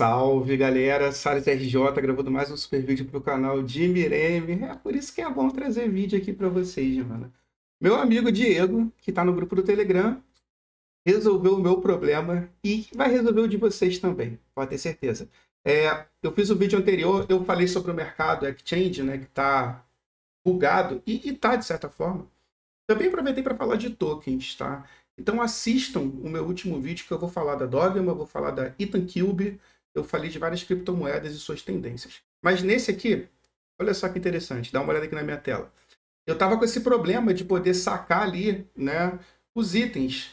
Salve galera, Salles RJ gravando mais um super vídeo para o canal de Mireme. É por isso que é bom trazer vídeo aqui para vocês, mano. Meu amigo Diego, que está no grupo do Telegram, resolveu o meu problema e vai resolver o de vocês também, pode ter certeza. É, eu fiz o um vídeo anterior, eu falei sobre o mercado Exchange, né, que está bugado e, está de certa forma. Também aproveitei para falar de tokens, tá? Então assistam o meu último vídeo que eu vou falar da Dogma, vou falar da Ethan Cube, eu falei de várias criptomoedas e suas tendências. Mas nesse aqui, olha só que interessante, dá uma olhada aqui na minha tela. Eu estava com esse problema de poder sacar ali né, os itens.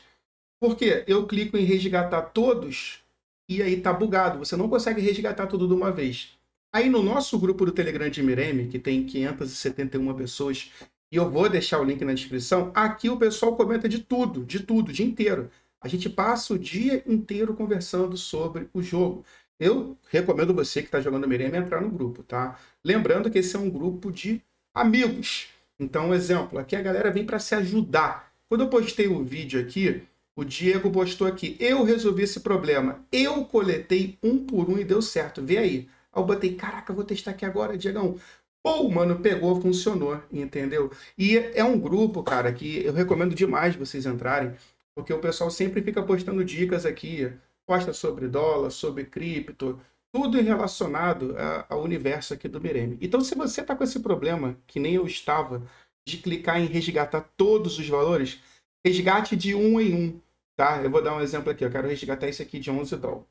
Porque eu clico em resgatar todos e aí tá bugado. Você não consegue resgatar tudo de uma vez. Aí no nosso grupo do Telegram de Mireme, que tem 571 pessoas, e eu vou deixar o link na descrição, aqui o pessoal comenta de tudo, de tudo, o dia inteiro. A gente passa o dia inteiro conversando sobre o jogo eu recomendo você que está jogando Mirema entrar no grupo, tá? Lembrando que esse é um grupo de amigos. Então, um exemplo, aqui a galera vem para se ajudar. Quando eu postei o um vídeo aqui, o Diego postou aqui, eu resolvi esse problema. Eu coletei um por um e deu certo. Vê aí. Aí eu botei, caraca, vou testar aqui agora, Diegão. Pô, mano, pegou, funcionou, entendeu? E é um grupo, cara, que eu recomendo demais vocês entrarem, porque o pessoal sempre fica postando dicas aqui, resposta sobre dólar, sobre cripto, tudo é relacionado ao universo aqui do Mereme. Então, se você está com esse problema, que nem eu estava, de clicar em resgatar todos os valores, resgate de um em um, tá? Eu vou dar um exemplo aqui, eu quero resgatar esse aqui de 11 dólares.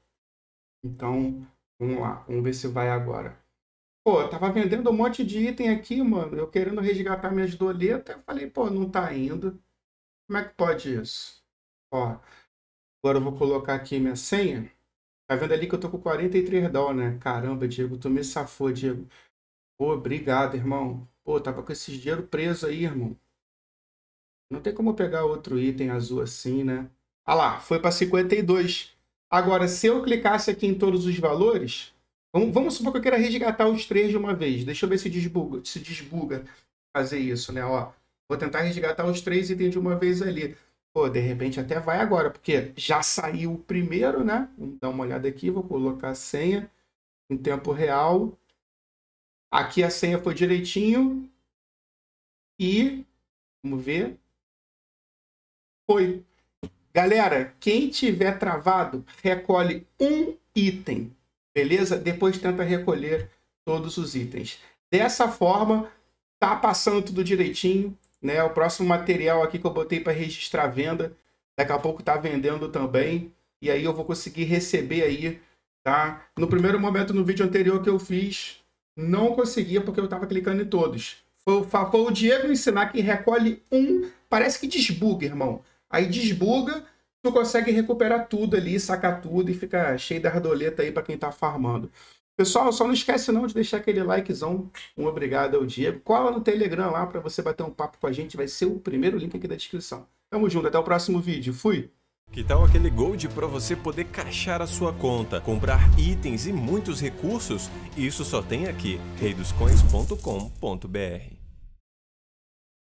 Então, vamos lá, vamos ver se vai agora. Pô, eu tava vendendo um monte de item aqui, mano, eu querendo resgatar minhas doletas, eu falei, pô, não tá indo. Como é que pode isso? Ó, Agora eu vou colocar aqui minha senha. Tá vendo ali que eu tô com 43 dólar, né? Caramba, Diego, tu me safou, Diego. Pô, obrigado, irmão. Pô, tava com esse dinheiro preso aí, irmão. Não tem como pegar outro item azul assim, né? Ah lá, foi para 52. Agora, se eu clicasse aqui em todos os valores, vamos, vamos, supor que eu queira resgatar os três de uma vez. Deixa eu ver se desbuga, se desbuga fazer isso, né? Ó, vou tentar resgatar os três itens de uma vez ali. Pô, de repente até vai agora, porque já saiu o primeiro, né? Vamos dar uma olhada aqui, vou colocar a senha em tempo real. Aqui a senha foi direitinho. E, vamos ver. Foi. Galera, quem tiver travado, recolhe um item, beleza? Depois tenta recolher todos os itens. Dessa forma, tá passando tudo direitinho, né? O próximo material aqui que eu botei para registrar a venda, daqui a pouco tá vendendo também, e aí eu vou conseguir receber aí, tá? No primeiro momento no vídeo anterior que eu fiz, não conseguia porque eu tava clicando em todos. Foi, foi o Diego ensinar que recolhe um, parece que desbuga, irmão. Aí desbuga, tu consegue recuperar tudo ali, sacar tudo e fica cheio da ardoleta aí para quem tá farmando. Pessoal, só não esquece não de deixar aquele likezão. Um obrigado ao Diego. Cola no Telegram lá para você bater um papo com a gente. Vai ser o primeiro link aqui da descrição. Tamo junto, até o próximo vídeo. Fui! Que tal aquele Gold para você poder caixar a sua conta, comprar itens e muitos recursos? Isso só tem aqui, reidoscoins.com.br.